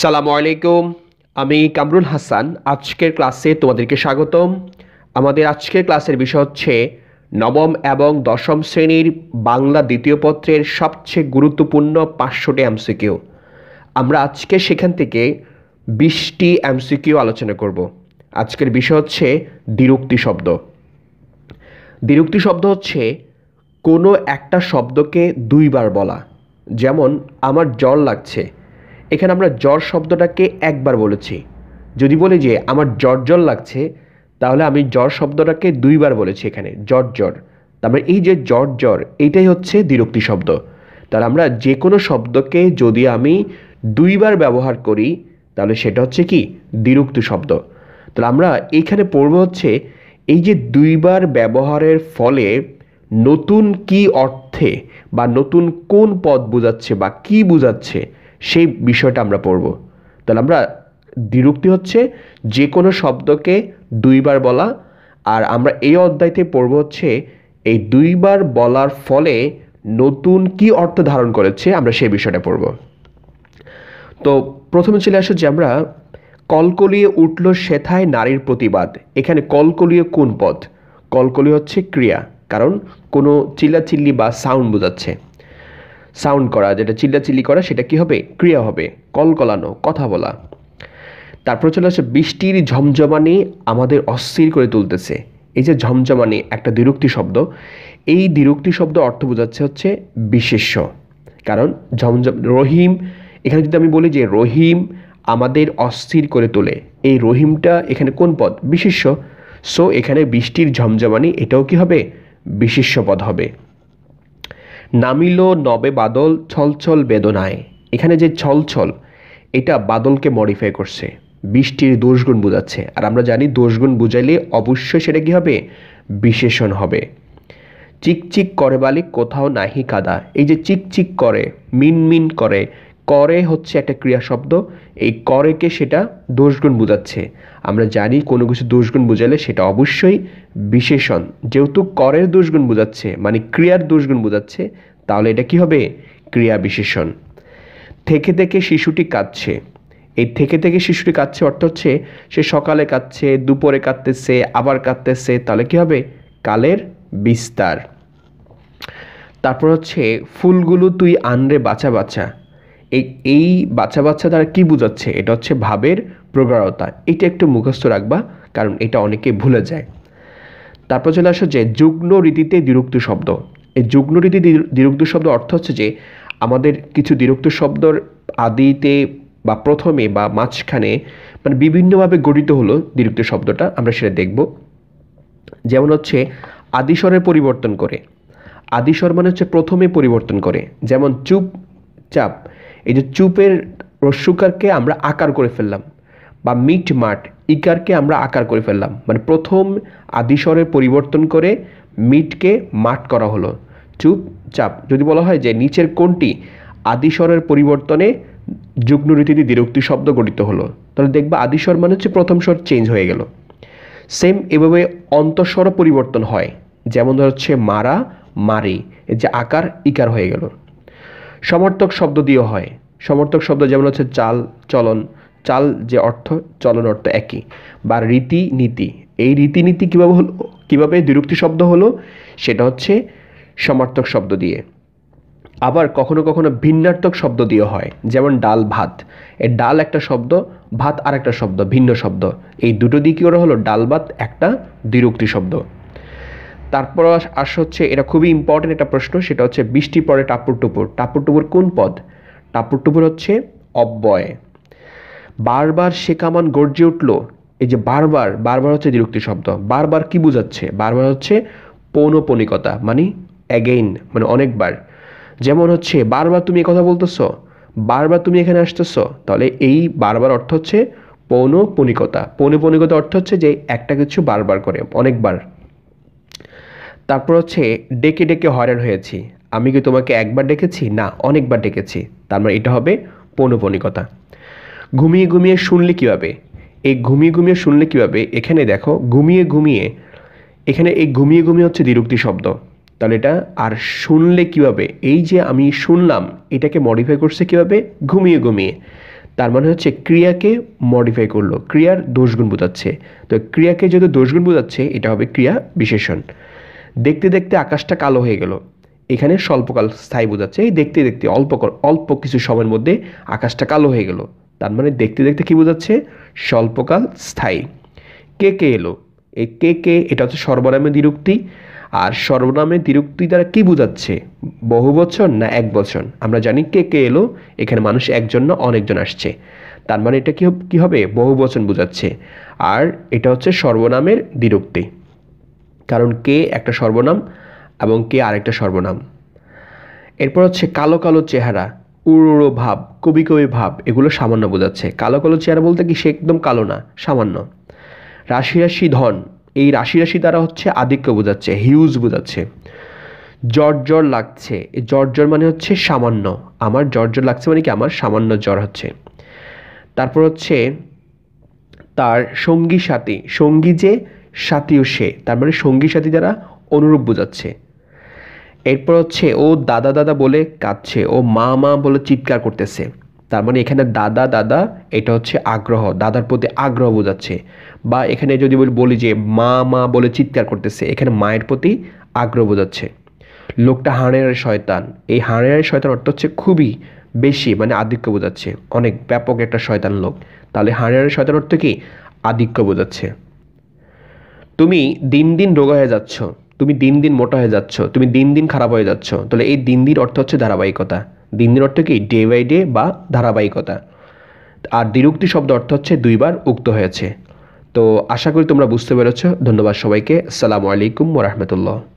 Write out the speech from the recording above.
সালামু আলাইকুম আমি কামরুল হাসান আজকের ক্লাসে তোমাদেরকে স্বাগতম আমাদের আজকের ক্লাসের বিষয় হচ্ছে নবম এবং দশম শ্রেণীর বাংলা দ্বিতীয় পত্রের সবচেয়ে গুরুত্বপূর্ণ পাঁচশোটি এমসিকিউ আমরা আজকে সেখান থেকে বিশটি এমসিকিউ আলোচনা করব আজকের বিষয় হচ্ছে দ্বিরুক্তি শব্দ দ্বিরুক্তি শব্দ হচ্ছে কোনো একটা শব্দকে দুইবার বলা যেমন আমার জল লাগছে এখানে আমরা জ্বর শব্দটাকে একবার বলেছি যদি বলি যে আমার জ্বর জ্বর লাগছে তাহলে আমি জ্বর শব্দটাকে দুইবার বলেছি এখানে জ্বর জ্বর তারপরে মানে এই যে জ্বর জ্বর এইটাই হচ্ছে দ্বিরুক্তি শব্দ তাহলে আমরা যে কোনো শব্দকে যদি আমি দুইবার ব্যবহার করি তাহলে সেটা হচ্ছে কি দ্বিরুক্তি শব্দ তাহলে আমরা এইখানে পড়ব হচ্ছে এই যে দুইবার ব্যবহারের ফলে নতুন কি অর্থে বা নতুন কোন পদ বোঝাচ্ছে বা কি বোঝাচ্ছে সেই বিষয়টা আমরা পড়ব তাহলে আমরা দ্বিরুক্তি হচ্ছে যে কোনো শব্দকে দুইবার বলা আর আমরা এই অধ্যায়তে পড়ব হচ্ছে এই দুইবার বলার ফলে নতুন কি অর্থ ধারণ করেছে আমরা সেই বিষয়টা পড়ব তো প্রথমে চলে আসো যে আমরা কলকলিয়ে উঠল সেথায় নারীর প্রতিবাদ এখানে কলকলিয়ে কোন পদ কলকলি হচ্ছে ক্রিয়া কারণ কোনো চিল্লাচিল্লি বা সাউন্ড বোঝাচ্ছে সাউন্ড করা যেটা চিল্লাচিল্লি করা সেটা কি হবে ক্রিয়া হবে কলকলানো কথা বলা তারপর চলে আসে বৃষ্টির ঝমঝমানি আমাদের অস্থির করে তুলতেছে এই যে ঝমঝমানি একটা দ্বিরুক্তি শব্দ এই দ্বিরুক্তি শব্দ অর্থ বোঝাচ্ছে হচ্ছে বিশেষ্য কারণ ঝমঝম রহিম এখানে যদি আমি বলি যে রহিম আমাদের অস্থির করে তোলে এই রহিমটা এখানে কোন পদ বিশেষ্য সো এখানে বৃষ্টির ঝমঝমানি এটাও কি হবে বিশেষ্য পদ হবে নামিল নবে বাদল ছলছল বেদনায় এখানে যে ছলছল এটা বাদলকে মডিফাই করছে বৃষ্টির দোষগুণ বোঝাচ্ছে আর আমরা জানি দোষগুণ বুঝাইলে অবশ্যই সেটা কী হবে বিশেষণ হবে চিকচিক করে বালিক কোথাও নাহি কাদা এই যে চিকচিক করে মিনমিন করে করে হচ্ছে একটা ক্রিয়া শব্দ এই করেকে সেটা দোষগুণ বোঝাচ্ছে আমরা জানি কোনো কিছু দোষগুণ বোঝালে সেটা অবশ্যই বিশেষণ যেহেতু করের দোষগুণ বোঝাচ্ছে মানে ক্রিয়ার দোষগুণ বোঝাচ্ছে তাহলে এটা কি হবে ক্রিয়া বিশেষণ থেকে থেকে শিশুটি কাঁদছে এই থেকে থেকে শিশুটি কাঁদছে অর্থ হচ্ছে সে সকালে কাঁদছে দুপুরে কাঁদতেছে আবার কাঁদতেছে তাহলে কি হবে কালের বিস্তার তারপর হচ্ছে ফুলগুলো তুই আনরে বাঁচা বাঁচা এই এই বাচ্চা বাচ্চা তারা কী বোঝাচ্ছে এটা হচ্ছে ভাবের প্রগাঢ়তা এটা একটু মুখস্থ রাখবা কারণ এটা অনেকে ভুলে যায় তারপর চলে আসো যে যুগ্ন রীতিতে দ্বিরুক্ত শব্দ এই যুগ্ন রীতি দ্বিরুক্ত শব্দ অর্থ হচ্ছে যে আমাদের কিছু দ্বিরুক্ত শব্দর আদিতে বা প্রথমে বা মাঝখানে মানে বিভিন্নভাবে গঠিত হলো দ্বিরুক্ত শব্দটা আমরা সেটা দেখব যেমন হচ্ছে আদিস্বরের পরিবর্তন করে আদিস্বর মানে হচ্ছে প্রথমে পরিবর্তন করে যেমন চুপ চাপ এই যে চুপের রস্যুকারকে আমরা আকার করে ফেললাম বা মিট মাঠ ইকারকে আমরা আকার করে ফেললাম মানে প্রথম আদিস্বরের পরিবর্তন করে মিটকে মাঠ করা হলো চুপ চাপ যদি বলা হয় যে নিচের কোনটি আদিস্বরের পরিবর্তনে যুগ্ম রীতিতে দীরক্তি শব্দ গঠিত হলো তাহলে দেখবা আদিস্বর মানে হচ্ছে প্রথম স্বর চেঞ্জ হয়ে গেল সেম এভাবে অন্তঃস্বর পরিবর্তন হয় যেমন হচ্ছে মারা মারি যে আকার ইকার হয়ে গেল সমর্থক শব্দ দিয়েও হয় সমর্থক শব্দ যেমন হচ্ছে চাল চলন চাল যে অর্থ চলন অর্থ একই বা রীতি নীতি এই রীতিনীতি কীভাবে হলো কীভাবে দ্বিরুক্তি শব্দ হলো সেটা হচ্ছে সমার্থক শব্দ দিয়ে আবার কখনো কখনো ভিন্নার্থক শব্দ দিয়ে হয় যেমন ডাল ভাত এ ডাল একটা শব্দ ভাত আর একটা শব্দ ভিন্ন শব্দ এই দুটো দিয়ে কী করা হলো ডাল ভাত একটা দ্বিরুক্তি শব্দ তারপর আস হচ্ছে এটা খুবই ইম্পর্টেন্ট একটা প্রশ্ন সেটা হচ্ছে বৃষ্টি পরে টাপুর টুপুর টাপুর টুপুর কোন পদ টাপুর টুপুর হচ্ছে অব্যয় বারবার সে কামান গর্জে উঠল এই যে বারবার বারবার হচ্ছে বিরক্তি শব্দ বারবার কি বোঝাচ্ছে বারবার হচ্ছে পৌনপনিকতা মানে অ্যাগেইন মানে অনেকবার যেমন হচ্ছে বারবার তুমি কথা বলতেছো বারবার তুমি এখানে আসতেছো তাহলে এই বারবার অর্থ হচ্ছে পৌনপনিকতা পৌনপনিকতা অর্থ হচ্ছে যে একটা কিছু বারবার করে অনেকবার তারপর হচ্ছে ডেকে ডেকে হয়রান হয়েছি আমি কি তোমাকে একবার ডেকেছি না অনেকবার ডেকেছি তার মানে এটা হবে পৌনপনিকতা ঘুমিয়ে ঘুমিয়ে শুনলে কীভাবে এই ঘুমিয়ে ঘুমিয়ে শুনলে কীভাবে এখানে দেখো ঘুমিয়ে ঘুমিয়ে এখানে এই ঘুমিয়ে ঘুমিয়ে হচ্ছে দ্বিরুক্তি শব্দ তাহলে এটা আর শুনলে কীভাবে এই যে আমি শুনলাম এটাকে মডিফাই করছে কীভাবে ঘুমিয়ে ঘুমিয়ে তার মানে হচ্ছে ক্রিয়াকে মডিফাই করলো ক্রিয়ার দোষগুণ বোঝাচ্ছে তো ক্রিয়াকে যেহেতু দোষগুণ বোঝাচ্ছে এটা হবে ক্রিয়া বিশেষণ দেখতে দেখতে আকাশটা কালো হয়ে গেল এখানে স্বল্পকাল স্থায়ী বোঝাচ্ছে এই দেখতে দেখতে অল্প অল্প কিছু সময়ের মধ্যে আকাশটা কালো হয়ে গেল তার মানে দেখতে দেখতে কী বোঝাচ্ছে স্বল্পকাল স্থায়ী কে কে এলো এই কে কে এটা হচ্ছে সর্বনামে দ্বিরুক্তি আর সর্বনামে দ্বিরুক্তি দ্বারা কী বোঝাচ্ছে বহু বছর না এক বছর আমরা জানি কে কে এলো এখানে মানুষ একজন না অনেকজন আসছে তার মানে এটা কী হবে বহু বচন বোঝাচ্ছে আর এটা হচ্ছে সর্বনামের দ্বিরুক্তি কারণ কে একটা সর্বনাম এবং কে আরেকটা সর্বনাম এরপর হচ্ছে কালো কালো চেহারা উড়ো ভাব কবি কবি ভাব এগুলো সামান্য বোঝাচ্ছে কালো কালো চেহারা বলতে কি সে একদম কালো না সামান্য রাশি রাশি ধন এই রাশি রাশি দ্বারা হচ্ছে আধিক্য বোঝাচ্ছে হিউজ বোঝাচ্ছে জ্বর জ্বর লাগছে এই জ্বর জ্বর মানে হচ্ছে সামান্য আমার জ্বর জ্বর লাগছে মানে কি আমার সামান্য জ্বর হচ্ছে তারপর হচ্ছে তার সঙ্গী সাথী সঙ্গী যে সাথী ও সে তার মানে সঙ্গী সাথী দ্বারা অনুরূপ বোঝাচ্ছে এরপর হচ্ছে ও দাদা দাদা বলে কাঁদছে ও মা মা বলে চিৎকার করতেছে তার মানে এখানে দাদা দাদা এটা হচ্ছে আগ্রহ দাদার প্রতি আগ্রহ বোঝাচ্ছে বা এখানে যদি বলি যে মা মা বলে চিৎকার করতেছে এখানে মায়ের প্রতি আগ্রহ বোঝাচ্ছে লোকটা হাড়ের শয়তান এই হাড়ের শয়তান অর্থ হচ্ছে খুবই বেশি মানে আধিক্য বোঝাচ্ছে অনেক ব্যাপক একটা শয়তান লোক তাহলে হাড়ের শয়তান অর্থ কি আধিক্য বোঝাচ্ছে তুমি দিন দিন রোগা হয়ে যাচ্ছ তুমি দিন দিন মোটা হয়ে যাচ্ছ তুমি দিন দিন খারাপ হয়ে যাচ্ছ তাহলে এই দিন দিন অর্থ হচ্ছে ধারাবাহিকতা দিন দিন অর্থ কি ডে বাই ডে বা ধারাবাহিকতা আর দ্বিরুক্তি শব্দ অর্থ হচ্ছে দুইবার উক্ত হয়েছে তো আশা করি তোমরা বুঝতে পেরেছ ধন্যবাদ সবাইকে সালামু আলাইকুম রহমতুল্লাহ